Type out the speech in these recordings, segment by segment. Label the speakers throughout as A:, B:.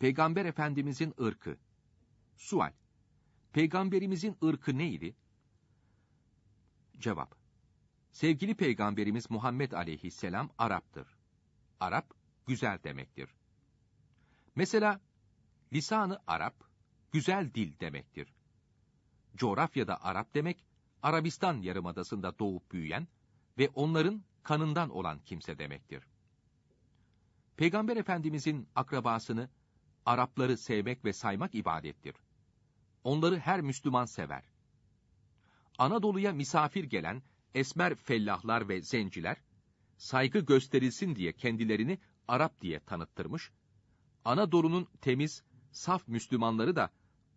A: Peygamber Efendimizin ırkı. Sual. Peygamberimizin ırkı neydi? Cevap. Sevgili Peygamberimiz Muhammed aleyhisselam Arap'tır. Arap, güzel demektir. Mesela, lisanı Arap, güzel dil demektir. Coğrafyada Arap demek, Arabistan yarımadasında doğup büyüyen ve onların kanından olan kimse demektir. Peygamber Efendimizin akrabasını Arapları sevmek ve saymak ibadettir. Onları her Müslüman sever. Anadolu'ya misafir gelen esmer fellahlar ve zenciler, saygı gösterilsin diye kendilerini Arap diye tanıttırmış, Anadolu'nun temiz, saf Müslümanları da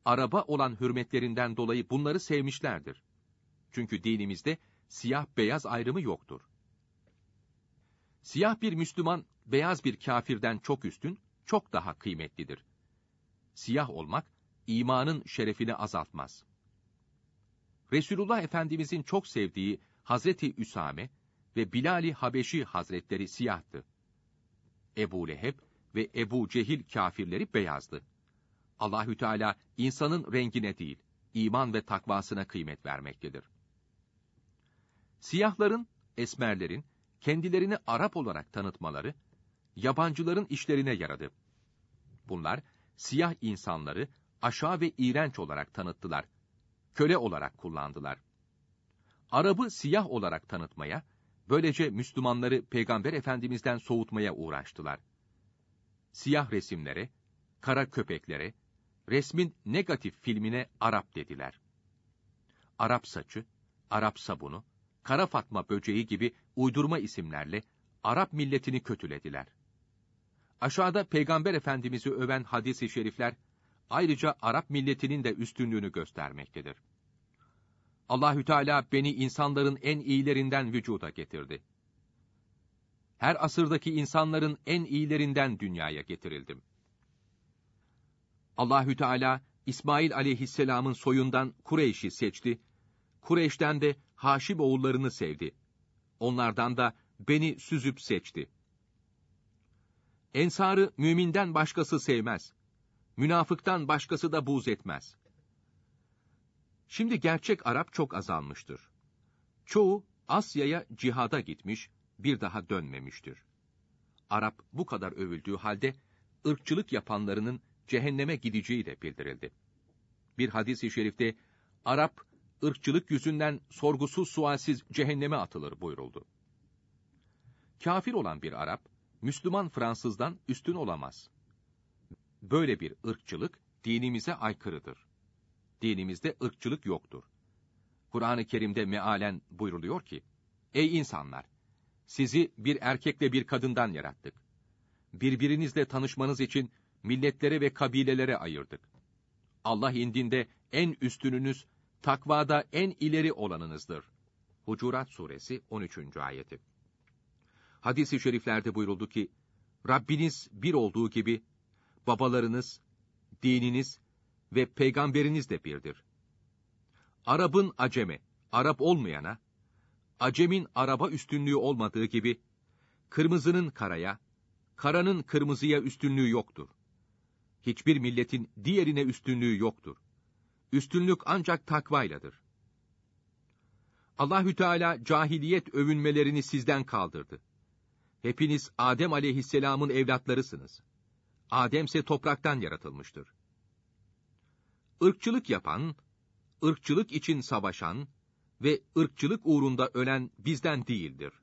A: Araba olan hürmetlerinden dolayı bunları sevmişlerdir. Çünkü dinimizde siyah-beyaz ayrımı yoktur. Siyah bir Müslüman, beyaz bir kafirden çok üstün, çok daha kıymetlidir. Siyah olmak imanın şerefini azaltmaz. Resulullah Efendimizin çok sevdiği Hazreti Üsame ve Bilali Habeşi Hazretleri siyahtı. Ebu Leheb ve Ebu Cehil kafirleri beyazdı. Allahü Teala insanın rengine değil, iman ve takvasına kıymet vermektedir. Siyahların, esmerlerin kendilerini Arap olarak tanıtmaları yabancıların işlerine yaradı. Bunlar, siyah insanları aşağı ve iğrenç olarak tanıttılar. Köle olarak kullandılar. Arabı siyah olarak tanıtmaya, böylece Müslümanları Peygamber Efendimiz'den soğutmaya uğraştılar. Siyah resimlere, kara köpeklere, resmin negatif filmine Arap dediler. Arap saçı, Arap sabunu, Kara Fatma böceği gibi uydurma isimlerle Arap milletini kötülediler. Aşağıda Peygamber Efendimiz'i öven hadis-i şerifler, ayrıca Arap milletinin de üstünlüğünü göstermektedir. Allahü Teala beni insanların en iyilerinden vücuda getirdi. Her asırdaki insanların en iyilerinden dünyaya getirildim. Allahü Teala İsmail aleyhisselamın soyundan Kureyş'i seçti. Kureyş'ten de Haşib oğullarını sevdi. Onlardan da beni süzüp seçti.'' Ensarı müminden başkası sevmez. Münafıktan başkası da buz etmez. Şimdi gerçek Arap çok azalmıştır. Çoğu Asya'ya cihada gitmiş, bir daha dönmemiştir. Arap bu kadar övüldüğü halde ırkçılık yapanlarının cehenneme gideceği de bildirildi. Bir hadis-i şerifte Arap ırkçılık yüzünden sorgusuz sualsiz cehenneme atılır buyuruldu. Kafir olan bir Arap Müslüman Fransızdan üstün olamaz. Böyle bir ırkçılık dinimize aykırıdır. Dinimizde ırkçılık yoktur. Kur'an-ı Kerim'de mealen buyruluyor ki, Ey insanlar! Sizi bir erkekle bir kadından yarattık. Birbirinizle tanışmanız için milletlere ve kabilelere ayırdık. Allah indinde en üstününüz, takvada en ileri olanınızdır. Hucurat Suresi 13. Ayeti Hadisi şeriflerde buyuruldu ki, Rabbiniz bir olduğu gibi, babalarınız, dininiz ve peygamberiniz de birdir. Arap'ın aceme, Arap olmayana, acemin araba üstünlüğü olmadığı gibi, kırmızının karaya, karanın kırmızıya üstünlüğü yoktur. Hiçbir milletin diğerine üstünlüğü yoktur. Üstünlük ancak takvayladır. Allahü Teala cahiliyet övünmelerini sizden kaldırdı. Hepiniz Adem aleyhisselamın evlatlarısınız. Adem ise topraktan yaratılmıştır. Irkçılık yapan, ırkçılık için savaşan ve ırkçılık uğrunda ölen bizden değildir.